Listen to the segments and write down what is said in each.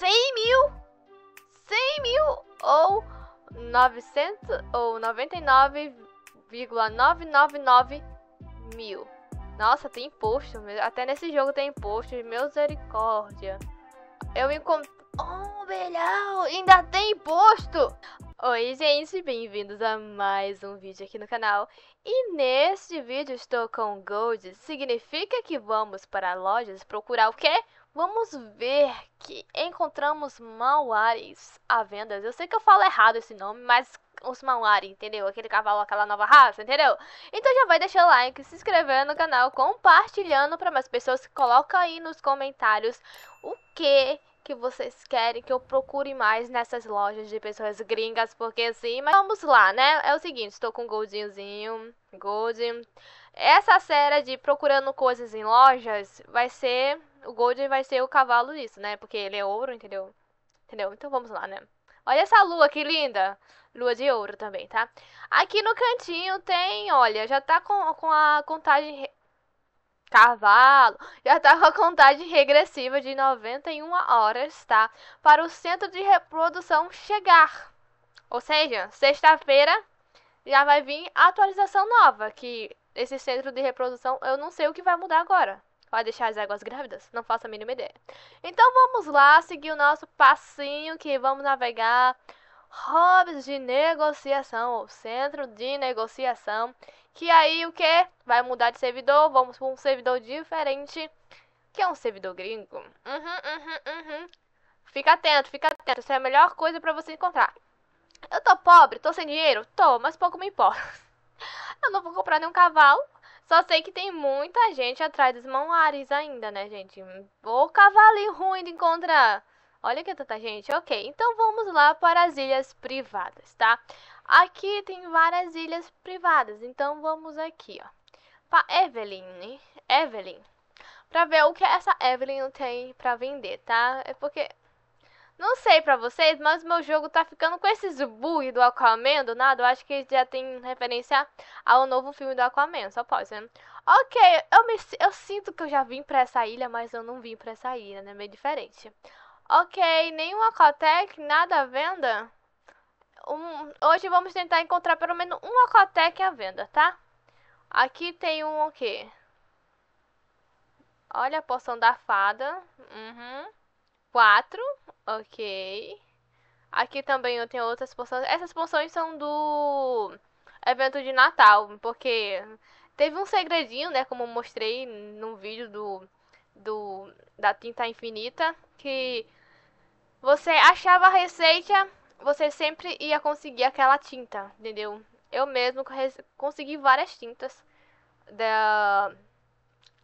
100 mil, 100 mil ou 900 ou 99,999 mil. Nossa, tem imposto, até nesse jogo tem imposto, misericórdia. Eu encontrei. Oh, melhor! Ainda tem imposto! Oi gente, bem-vindos a mais um vídeo aqui no canal E neste vídeo estou com Gold Significa que vamos para lojas procurar o quê? Vamos ver que encontramos mauares à venda Eu sei que eu falo errado esse nome, mas os Mauari, entendeu? Aquele cavalo, aquela nova raça, entendeu? Então já vai deixar o like, se inscrever no canal, compartilhando para mais pessoas Coloca aí nos comentários o que que vocês querem que eu procure mais nessas lojas de pessoas gringas, porque assim, mas vamos lá, né? É o seguinte, estou com um goldinhozinho, gold. Essa série de procurando coisas em lojas vai ser o gold vai ser o cavalo disso, né? Porque ele é ouro, entendeu? Entendeu? Então vamos lá, né? Olha essa lua que linda! Lua de ouro também, tá? Aqui no cantinho tem, olha, já tá com, com a contagem Carvalho já tá com a contagem regressiva de 91 horas, tá? Para o centro de reprodução chegar. Ou seja, sexta-feira já vai vir a atualização nova, que esse centro de reprodução eu não sei o que vai mudar agora. Vai deixar as águas grávidas? Não faço a mínima ideia. Então vamos lá seguir o nosso passinho que vamos navegar hubs de negociação, ou centro de negociação, que aí o que? Vai mudar de servidor, vamos para um servidor diferente, que é um servidor gringo. Uhum, uhum, uhum. Fica atento, fica atento, essa é a melhor coisa para você encontrar. Eu tô pobre, tô sem dinheiro? Tô, mas pouco me importa. Eu não vou comprar nenhum cavalo, só sei que tem muita gente atrás dos manuários ainda, né, gente? cavalo cavalinho ruim de encontrar. Olha que tanta gente. Ok, então vamos lá para as ilhas privadas, tá? Aqui tem várias ilhas privadas, então vamos aqui, ó. Para Evelyn, Evelyn, para ver o que essa Evelyn tem para vender, tá? É porque não sei pra vocês, mas meu jogo tá ficando com esses bug do Aquaman do nada. Eu acho que já tem referência ao novo filme do Aquaman, só pode, né? Ok, eu, me, eu sinto que eu já vim pra essa ilha, mas eu não vim pra essa ilha, né? Meio diferente. Ok, nenhuma Cotec, nada à venda? Um, hoje vamos tentar encontrar pelo menos uma Cotec à venda, tá? Aqui tem um o quê? Olha a poção da fada. Uhum. Quatro. Ok. Aqui também eu tenho outras poções. Essas poções são do evento de Natal. Porque teve um segredinho, né? Como eu mostrei no vídeo do, do da tinta infinita. Que você achava a receita, você sempre ia conseguir aquela tinta, entendeu? Eu mesmo consegui várias tintas da,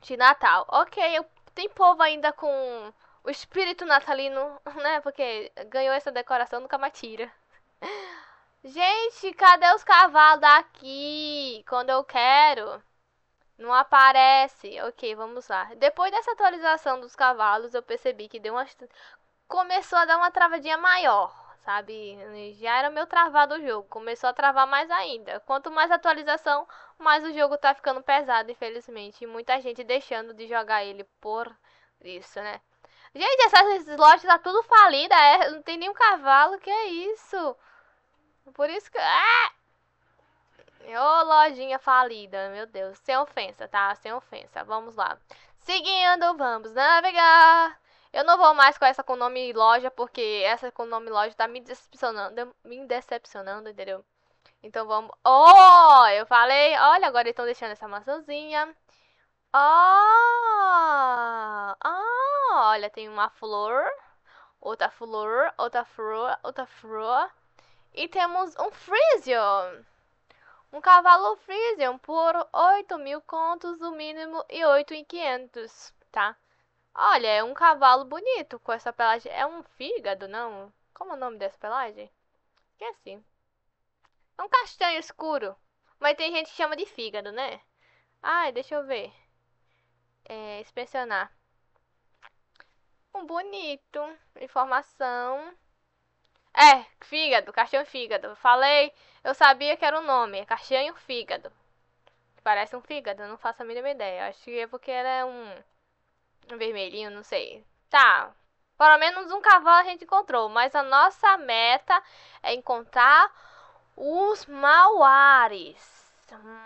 de Natal. Ok, eu, tem povo ainda com o espírito natalino, né? Porque ganhou essa decoração, nunca mais tira. Gente, cadê os cavalos daqui? Quando eu quero, não aparece. Ok, vamos lá. Depois dessa atualização dos cavalos, eu percebi que deu umas começou a dar uma travadinha maior, sabe? Já era meu travado o jogo, começou a travar mais ainda. Quanto mais atualização, mais o jogo tá ficando pesado, infelizmente. E muita gente deixando de jogar ele por isso, né? Gente, essas lojas tá tudo falida, é, não tem nenhum cavalo, que é isso? Por isso que... Ah! Ô, lojinha falida, meu Deus. Sem ofensa, tá? Sem ofensa. Vamos lá. Seguindo, vamos navegar. Eu não vou mais com essa com nome loja, porque essa com nome loja tá me decepcionando, me decepcionando, entendeu? Então vamos... Oh! Eu falei, olha, agora estão deixando essa maçãzinha. Oh! Oh! Olha, tem uma flor, outra flor, outra flor, outra flor. E temos um Freezion. Um cavalo Freezion por 8 mil contos, o mínimo, e 8 em 500, tá? Olha, é um cavalo bonito com essa pelagem. É um fígado, não? Como é o nome dessa pelagem? Que assim. É um castanho escuro. Mas tem gente que chama de fígado, né? Ai, deixa eu ver. É, inspecionar. Um bonito. Informação. É, fígado, castanho fígado. falei, eu sabia que era o nome. É castanho fígado. Parece um fígado, não faço a mínima ideia. acho que é porque era um um vermelhinho, não sei. Tá. Pelo menos um cavalo a gente encontrou. Mas a nossa meta é encontrar os Mauares.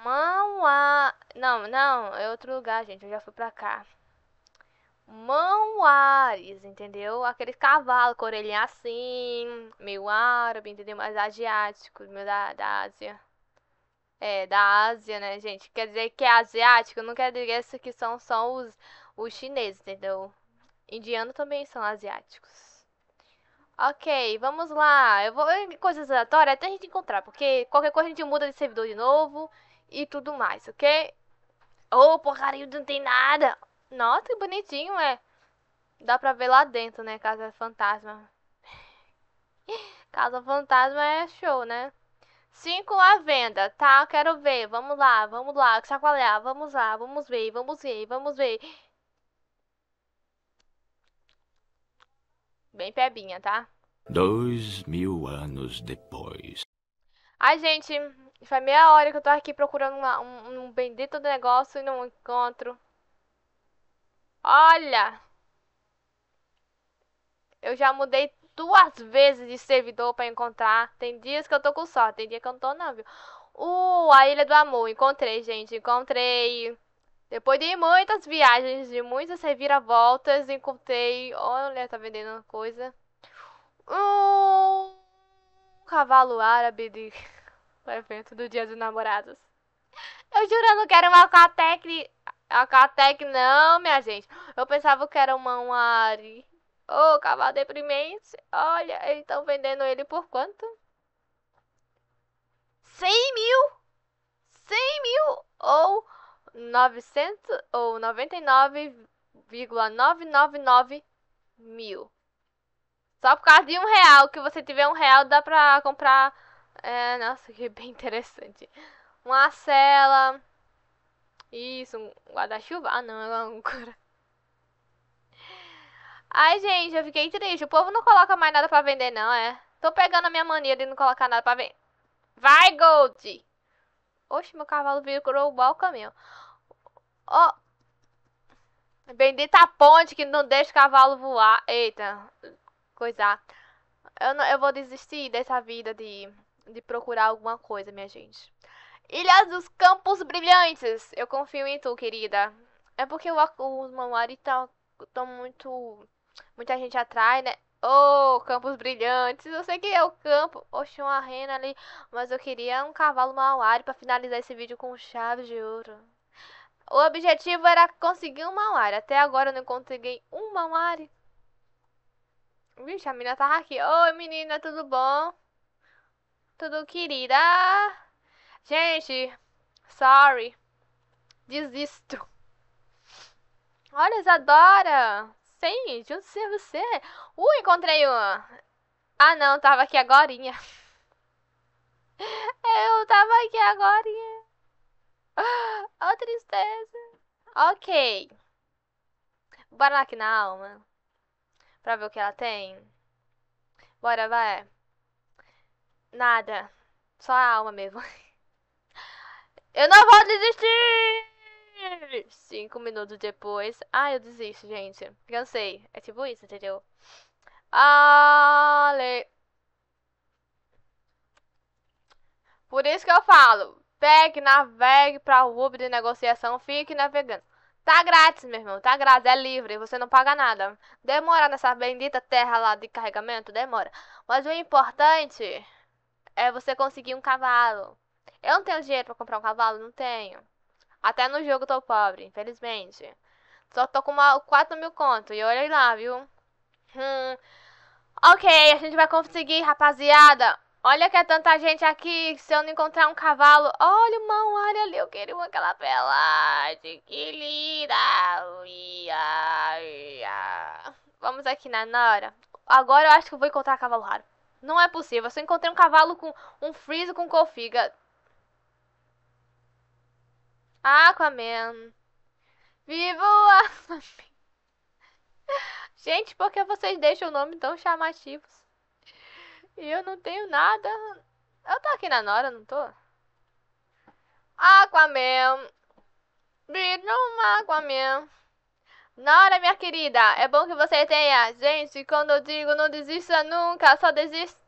Mauá. Não, não, é outro lugar, gente. Eu já fui pra cá. Mauares, entendeu? Aqueles cavalos com orelhinha assim, meio árabe, entendeu? Mais asiático, meio da, da Ásia é, da Ásia, né, gente? Quer dizer que é asiático, não quer dizer que são só os, os chineses, entendeu? Indiano também são asiáticos. Ok, vamos lá. Eu vou em coisas aleatórias até a gente encontrar, porque qualquer coisa a gente muda de servidor de novo e tudo mais, ok? Oh, porcaria, não tem nada. Nossa, que bonitinho, é. Dá pra ver lá dentro, né? Casa Fantasma. Casa Fantasma é show, né? Cinco à venda, tá? Quero ver. Vamos lá, vamos lá, chacoalhar. Vamos lá, vamos ver, vamos ver, vamos ver. Bem pebinha, tá? Dois mil anos depois. Ai, gente, faz meia hora que eu tô aqui procurando uma, um, um bendito negócio e não encontro. Olha! Eu já mudei duas vezes de servidor para encontrar. Tem dias que eu tô com sorte, tem dia que eu não tô não, viu? Uh, a Ilha do Amor, encontrei, gente, encontrei. Depois de muitas viagens, de muitas reviravoltas, encontrei... Olha, tá vendendo uma coisa. Um cavalo árabe de... o evento do Dia dos Namorados. Eu juro, eu não quero uma Alcatec... Alcatec não, minha gente. Eu pensava que era uma, uma Ari... Ô, oh, cavalo deprimente. Olha, eles estão vendendo ele por quanto? 100 mil! 100 mil! Ou 900 ou 99,999 mil. Só por causa de um real. Que você tiver um real, dá pra comprar. É, nossa, que bem interessante. Uma cela. Isso, um guarda-chuva. Ah, não, é uma âncora. Ai, gente, eu fiquei triste. O povo não coloca mais nada pra vender, não, é? Tô pegando a minha mania de não colocar nada pra vender. Vai, Gold! Oxe, meu cavalo virou igual o caminho. Ó. Oh. Bendita ponte que não deixa o cavalo voar. Eita, coisar. Eu, não, eu vou desistir dessa vida de, de procurar alguma coisa, minha gente. Ilhas dos Campos Brilhantes. Eu confio em tu, querida. É porque o, o estão tá, tá muito muita gente atrai, né? Oh, campos brilhantes. Eu sei que é o campo. Oxe, uma rena ali. Mas eu queria um cavalo mauari para finalizar esse vídeo com chave de ouro. O objetivo era conseguir um mauari. Até agora eu não consegui um mauari. Vixe, a menina tava aqui. Oi, menina, tudo bom? Tudo querida? Gente, sorry. Desisto. Olha, Isadora sei, Júnior é você. Uh, encontrei um Ah, não, tava aqui agora. Eu tava aqui agora. Ó oh, tristeza. Ok. Bora lá aqui na alma. Pra ver o que ela tem. Bora, vai. Nada. Só a alma mesmo. Eu não vou desistir! cinco minutos depois. Ah, eu desisto, gente. Cansei. É tipo isso, entendeu? Ale. Por isso que eu falo. Pegue, navegue pra Uber de negociação, fique navegando. Tá grátis, meu irmão, tá grátis, é livre, você não paga nada. Demora nessa bendita terra lá de carregamento, demora. Mas o importante é você conseguir um cavalo. Eu não tenho dinheiro para comprar um cavalo, não tenho. Até no jogo tô pobre, infelizmente. Só tô com uma, 4 mil conto. E olha lá, viu? Hum. Ok, a gente vai conseguir, rapaziada. Olha que é tanta gente aqui. Se eu não encontrar um cavalo. Olha o mal, olha ali. Eu queria uma calapelagem. Que linda. Vamos aqui na Nora. Agora eu acho que vou encontrar cavalo raro. Não é possível. Eu só encontrei um cavalo com um friso com cofiga. Aquaman. Vivo o Aquaman. Gente, por que vocês deixam o nome tão chamativos? E eu não tenho nada. Eu tô aqui na Nora, não tô? Aquaman. Vivo o Aquaman. Nora, minha querida, é bom que você tenha. Gente, quando eu digo não desista nunca, só desista.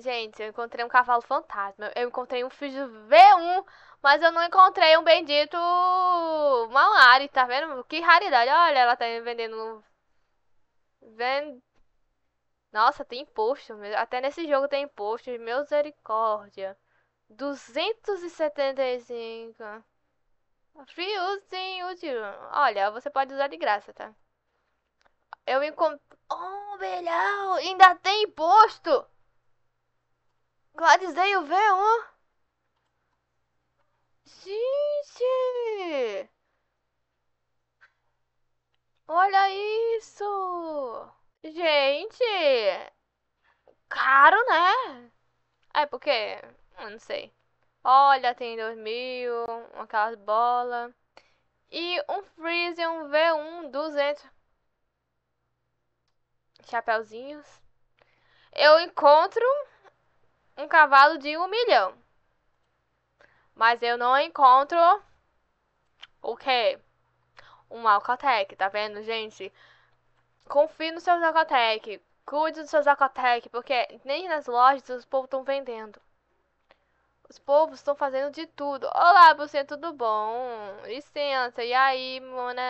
Gente, eu encontrei um cavalo fantasma. Eu encontrei um Fuso V1, mas eu não encontrei um bendito Malari, tá vendo? Que raridade. Olha, ela tá vendendo. Vend... Nossa, tem imposto. Até nesse jogo tem imposto. Misericórdia. 275. Free using útil. Olha, você pode usar de graça, tá? Eu encontrei. Oh, melhor! Ainda tem imposto! Gladys veio ver, ó. Gente! Olha isso! Gente! Caro, né? É porque... Eu não sei. Olha, tem dois mil, aquelas bolas. E um um V1 200. Chapeuzinhos. Eu encontro um cavalo de um milhão. Mas eu não encontro o quê? Um Alcotec, tá vendo, gente? Confie nos seus Alcotec. Cuide dos seus Alcotec, porque nem nas lojas os povos estão vendendo. Os povos estão fazendo de tudo. Olá, você tudo bom? Licença, e aí, mona?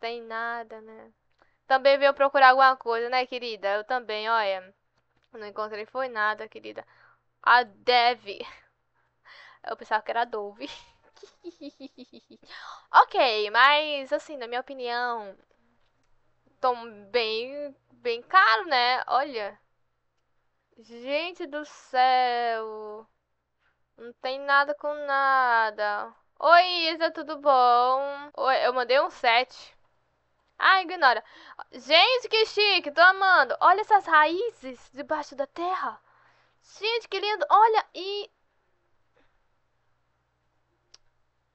Tem nada, né? Também veio procurar alguma coisa, né, querida? Eu também, olha. Não encontrei foi nada, querida. A Dev. Eu pensava que era a Dove. ok, mas assim, na minha opinião, tão bem, bem caro, né? Olha. Gente do céu. Não tem nada com nada. Oi, Isa, tudo bom? Oi, eu mandei um set. Ah, ignora. Gente, que chique, tô amando. Olha essas raízes debaixo da terra. Gente, que lindo. Olha, e...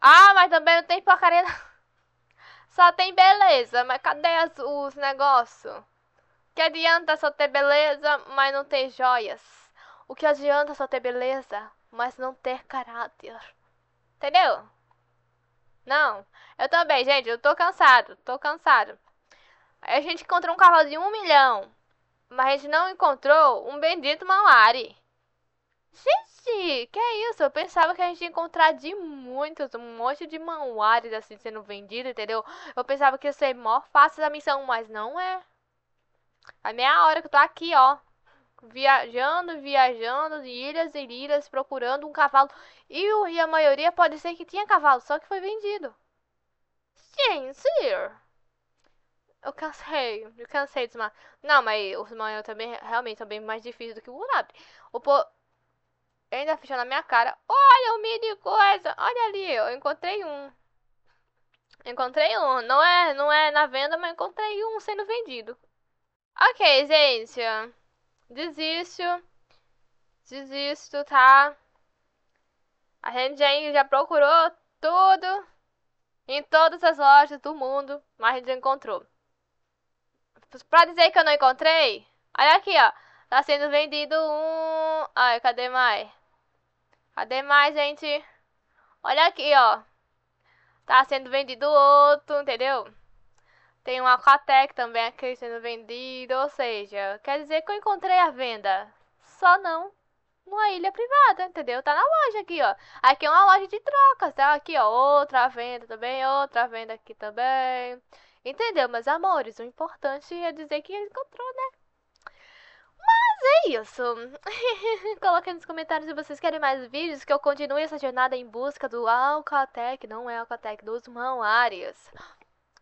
Ah, mas também não tem porcaria Só tem beleza, mas cadê as, os negócios? Que adianta só ter beleza, mas não ter joias? O que adianta só ter beleza, mas não ter caráter? Entendeu? Não, eu também, gente, eu tô cansado, tô cansado. A gente encontrou um cavalo de um milhão, mas a gente não encontrou um bendito malari. Gente, que é isso? Eu pensava que a gente ia encontrar de muitos, um monte de manuários assim sendo vendido, entendeu? Eu pensava que ia ser mó fácil a missão, mas não é. A meia hora que eu tô aqui, ó viajando, viajando de ilhas em ilhas procurando um cavalo. E, o, e a maioria pode ser que tinha cavalo, só que foi vendido. Sim, senhor. Eu cansei, eu cansei de Não, mas os manhã também realmente bem mais difícil do que o urabe. O po... Ainda fechou na minha cara. Olha o milho coisa. Olha ali, eu encontrei um. Encontrei um. Não é, não é na venda, mas encontrei um sendo vendido. Ok, gente. Desisto. Desisto, tá? A gente já, já procurou tudo em todas as lojas do mundo, mas a gente não encontrou. Pra dizer que eu não encontrei, olha aqui, ó. Tá sendo vendido um. Ai, cadê mais? Cadê mais, gente? Olha aqui, ó. Tá sendo vendido outro, entendeu? Tem um Aquatec também aqui sendo vendido, ou seja, quer dizer que eu encontrei a venda. Só não numa ilha privada, entendeu? Tá na loja aqui, ó. Aqui é uma loja de trocas, tá? Aqui, ó, outra venda também, outra venda aqui também. Entendeu, meus amores? O importante é dizer que encontrou, né? Mas é isso. Coloquem nos comentários se vocês querem mais vídeos que eu continue essa jornada em busca do Alcatec, não é Alcatec, dos Mão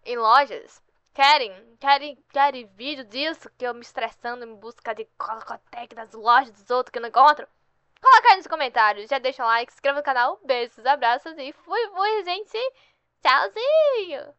Em lojas. Querem? Querem, querem vídeo disso? Que eu me estressando em busca de colocotec das lojas dos outros que eu não encontro? Coloca aí nos comentários, já deixa um like, se inscreva no canal, beijos, abraços e fui, fui, gente! Tchauzinho!